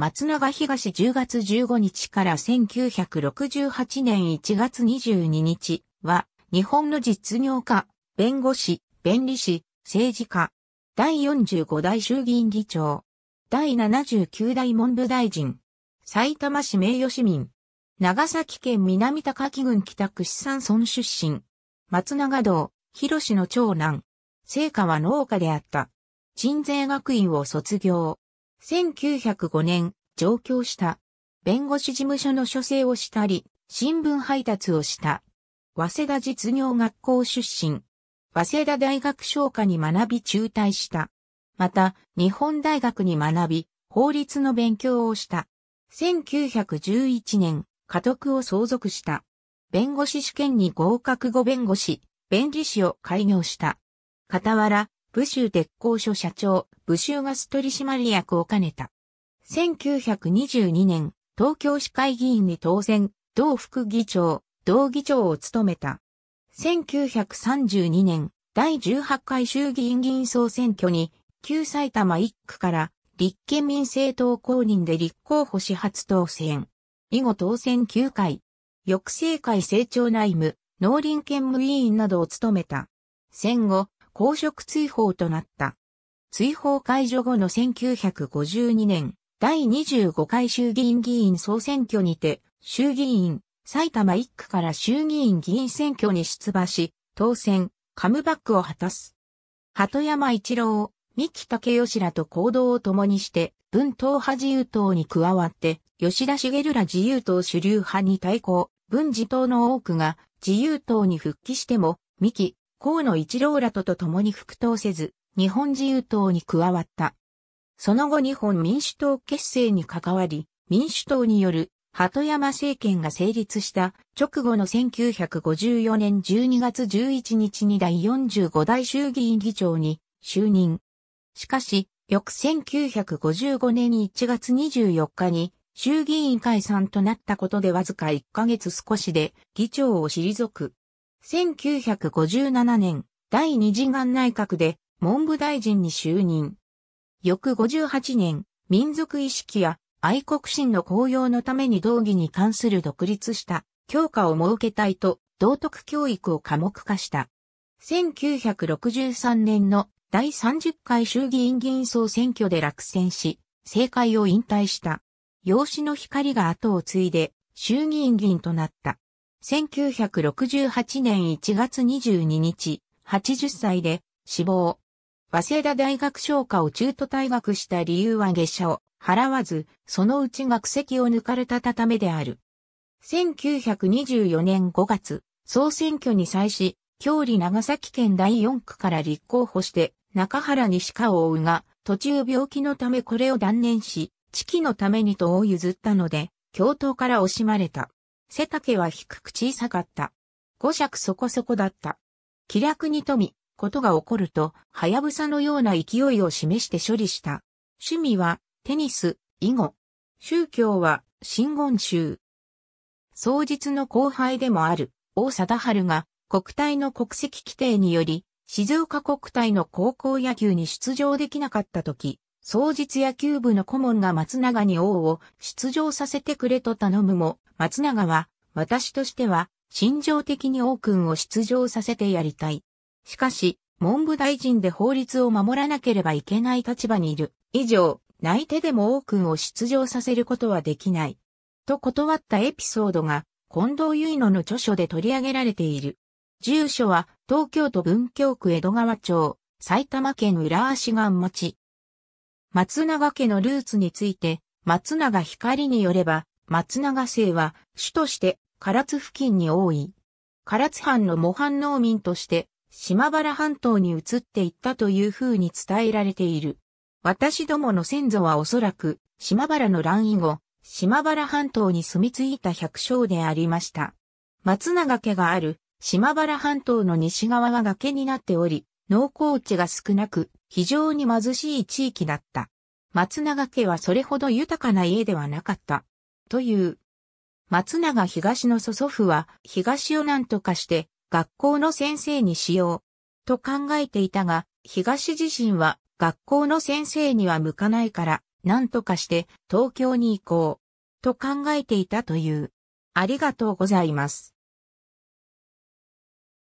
松永東10月15日から1968年1月22日は、日本の実業家、弁護士、弁理士、政治家、第45代衆議院議長、第79代文部大臣、埼玉市名誉市民、長崎県南高木郡北区市山村出身、松永道、広氏の長男、成果は農家であった。鎮西学院を卒業。1905年、上京した。弁護士事務所の書生をしたり、新聞配達をした。早稲田実業学校出身。早稲田大学商科に学び中退した。また、日本大学に学び、法律の勉強をした。1911年、家督を相続した。弁護士試験に合格後弁護士、弁理士を開業した。傍ら、武州鉄工所社長、武州ガス取締役を兼ねた。1922年、東京市会議員に当選、同副議長、同議長を務めた。1932年、第18回衆議院議員総選挙に、旧埼玉1区から立憲民政党公認で立候補し初当選。以後当選9回。抑制会政調内務、農林兼務委員などを務めた。戦後、公職追放となった。追放解除後の1952年、第25回衆議院議員総選挙にて、衆議院、埼玉1区から衆議院議員選挙に出馬し、当選、カムバックを果たす。鳩山一郎、三木武義らと行動を共にして、文党派自由党に加わって、吉田茂ら自由党主流派に対抗、文自党の多くが自由党に復帰しても、三木、河野一郎らとと共に復党せず、日本自由党に加わった。その後日本民主党結成に関わり、民主党による鳩山政権が成立した直後の1954年12月11日に第45代衆議院議長に就任。しかし、翌1955年1月24日に衆議院解散となったことでわずか1ヶ月少しで議長を退く。1957年、第二次元内閣で文部大臣に就任。翌58年、民族意識や愛国心の高揚のために道義に関する独立した教科を設けたいと道徳教育を科目化した。1963年の第30回衆議院議員総選挙で落選し、政界を引退した。養子の光が後を継いで衆議院議員となった。1968年1月22日、80歳で死亡。早稲田大学商科を中途退学した理由は下車を払わず、そのうち学籍を抜かれたたためである。1924年5月、総選挙に際し、郷里長崎県第4区から立候補して、中原西川を追うが、途中病気のためこれを断念し、地期のためにとを譲ったので、教頭から惜しまれた。背丈は低く小さかった。五尺そこそこだった。気略に富み、ことが起こると、はやぶさのような勢いを示して処理した。趣味は、テニス、囲碁。宗教は、新言宗。創日の後輩でもある、王貞治が、国体の国籍規定により、静岡国体の高校野球に出場できなかった時、創実野球部の顧問が松永に王を出場させてくれと頼むも、松永は、私としては、心情的に王君を出場させてやりたい。しかし、文部大臣で法律を守らなければいけない立場にいる。以上、泣いてでも王君を出場させることはできない。と断ったエピソードが、近藤結乃の著書で取り上げられている。住所は、東京都文京区江戸川町、埼玉県浦足岸町。松永家のルーツについて、松永光によれば、松永姓は、主として、唐津付近に多い。唐津藩の模範農民として、島原半島に移っていったという風に伝えられている。私どもの先祖はおそらく、島原の乱以後、島原半島に住み着いた百姓でありました。松永家がある、島原半島の西側は崖になっており、農耕地が少なく、非常に貧しい地域だった。松永家はそれほど豊かな家ではなかった。という。松永東の祖祖父は、東を何とかして、学校の先生にしよう。と考えていたが、東自身は、学校の先生には向かないから、何とかして、東京に行こう。と考えていたという。ありがとうございます。